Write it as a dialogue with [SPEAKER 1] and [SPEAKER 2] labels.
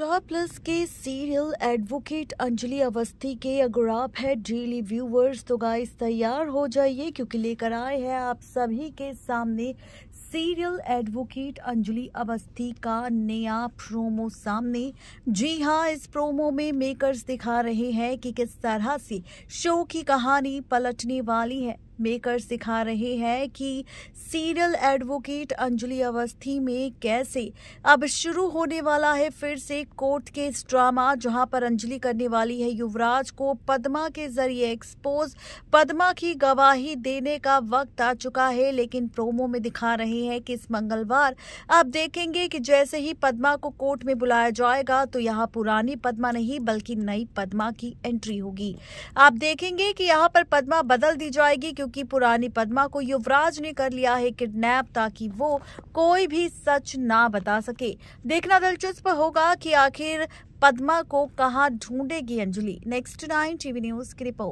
[SPEAKER 1] star plus के serial advocate Anjali Awasthi के अगर आप है डेली व्यूवर्स तो गाइस तैयार हो जाइए क्योंकि लेकर आए हैं आप सभी के सामने सीरियल एडवोकेट अंजलि अवस्थी का नया प्रोमो सामने जी हाँ इस प्रोमो में मेकर्स दिखा रहे हैं कि किस तरह से शो की कहानी पलटने वाली है मेकर सिखा रहे हैं कि सीरियल एडवोकेट अंजलि अवस्थी में कैसे अब शुरू होने वाला है फिर से कोर्ट केस ड्रामा जहां पर अंजलि करने वाली है युवराज को पद्मा के जरिए एक्सपोज पद्मा की गवाही देने का वक्त आ चुका है लेकिन प्रोमो में दिखा रहे हैं कि इस मंगलवार आप देखेंगे कि जैसे ही पद्मा को कोर्ट में बुलाया जाएगा तो यहाँ पुरानी पद्मा नहीं बल्कि नई पद्मा की एंट्री होगी आप देखेंगे कि यहाँ पर पद्मा बदल दी जाएगी क्योंकि क्योंकि पुरानी पद्मा को युवराज ने कर लिया है किडनैप ताकि वो कोई भी सच ना बता सके देखना दिलचस्प होगा कि आखिर पद्मा को कहां ढूंढेगी Anjali next nine TV news की रिपोर्ट